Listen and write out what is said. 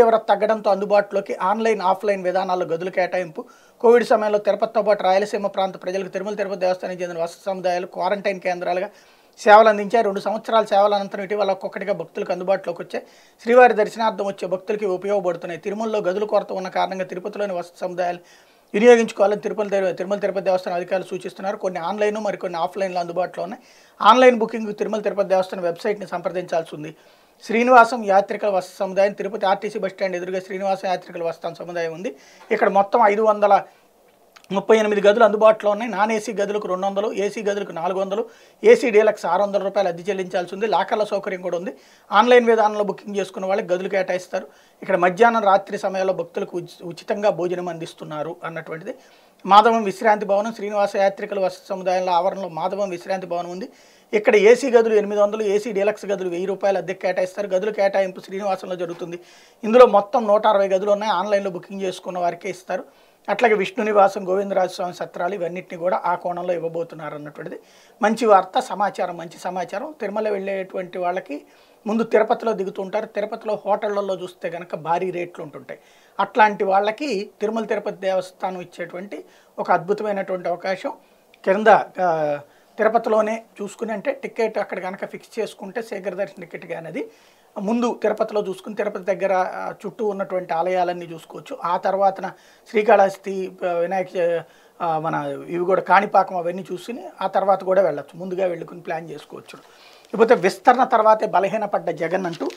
తీవ్రత తగ్గడంతో అందుబాటులోకి ఆన్లైన్ ఆఫ్లైన్ విధానాల్లో గదులు కేటాయింపు కోవిడ్ సమయంలో తిరుపతితో పాటు రాయలసీమ ప్రాంత ప్రజలకు తిరుమల తిరుపతి దేవస్థానానికి చెందిన వసతి సముదాయాలు క్వారంటైన్ కేంద్రాలుగా సేవలు అందించాయి రెండు సంవత్సరాల సేవల అనంతరం ఇటీవల ఒక్కొక్కటిగా భక్తులకు అందుబాటులోకి వచ్చే శ్రీవారి దర్శనార్థం వచ్చే భక్తులకి ఉపయోగపడుతున్నాయి తిరుమలలో గదుల కొరత ఉన్న కారణంగా తిరుపతిలోని వసతి సముదాయాలు వినియోగించుకోవాలని తిరుపతి తిరుమల తిరుపతి దేవస్థానం అధికారులు సూచిస్తున్నారు కొన్ని ఆన్లైన్ మరికొన్ని ఆఫ్లైన్లో అందుబాటులో ఉన్నాయి ఆన్లైన్ బుకింగ్ తిరుమల తిరుపతి దేవస్థానం వెబ్సైట్ని సంప్రదించాల్సి ఉంది శ్రీనివాసం యాత్రికుల వస్త సముదాయం తిరుపతి ఆర్టీసీ బస్టాండ్ ఎదురుగా శ్రీనివాసం యాత్రికుల వస్తాం సముదాయం ఉంది ఇక్కడ మొత్తం ఐదు వందల ముప్పై ఎనిమిది గదులు అందుబాటులో ఉన్నాయి నాన్ ఏసీ గదులకు రెండు వందలు ఏసీ గదులకు నాలుగు వందలు ఏసీ డీలక్స్ ఆరు వందల రూపాయలు అద్దె చెల్లించాల్సి ఉంది లాకర్ల సౌకర్యం కూడా ఉంది ఆన్లైన్ విధానంలో బుకింగ్ చేసుకున్న వాళ్ళకి గదులు కేటాయిస్తారు ఇక్కడ మధ్యాహ్నం రాత్రి సమయంలో భక్తులకు ఉచితంగా భోజనం అందిస్తున్నారు అన్నటువంటిది మాధవం విశ్రాంతి భవనం శ్రీనివాస యాత్రికుల వసతి సముదాయంలో ఆవరణలో మాధవం విశ్రాంతి భవనం ఉంది ఇక్కడ ఏసీ గదులు ఎనిమిది వందలు ఏసీ డీలక్స్ గదులు వెయ్యి రూపాయలు అద్దె కేటాయిస్తారు గదులు కేటాయింపు శ్రీనివాసంలో జరుగుతుంది ఇందులో మొత్తం నూట అరవై గదులు ఉన్నాయి ఆన్లైన్లో బుకింగ్ చేసుకున్న వారికే ఇస్తారు అట్లాగే విష్ణు నివాసం గోవిందరాజస్వామి సత్రాలు ఇవన్నింటినీ కూడా ఆ కోణంలో ఇవ్వబోతున్నారు అన్నటువంటిది మంచి వార్త సమాచారం మంచి సమాచారం తిరుమల వెళ్ళేటువంటి వాళ్ళకి ముందు తిరుపతిలో దిగుతుంటారు తిరుపతిలో హోటళ్లలో చూస్తే కనుక భారీ రేట్లు ఉంటుంటాయి అట్లాంటి వాళ్ళకి తిరుమల తిరుపతి దేవస్థానం ఇచ్చేటువంటి ఒక అద్భుతమైనటువంటి అవకాశం కింద తిరుపతిలోనే చూసుకుని అంటే టికెట్ అక్కడ కనుక ఫిక్స్ చేసుకుంటే శేఖర్ దర్శన టికెట్ అనేది ముందు తిరుపతిలో చూసుకుని తిరుపతి దగ్గర చుట్టూ ఉన్నటువంటి ఆలయాలన్నీ చూసుకోవచ్చు ఆ తర్వాతన శ్రీకాళహస్తి వినాయక మన ఇవి కూడా కాణిపాకం అవన్నీ చూసుకుని ఆ తర్వాత కూడా వెళ్ళచ్చు ముందుగా వెళ్ళుకుని ప్లాన్ చేసుకోవచ్చు ఇకపోతే విస్తరణ తర్వాతే బలహీనపడ్డ జగన్ అంటూ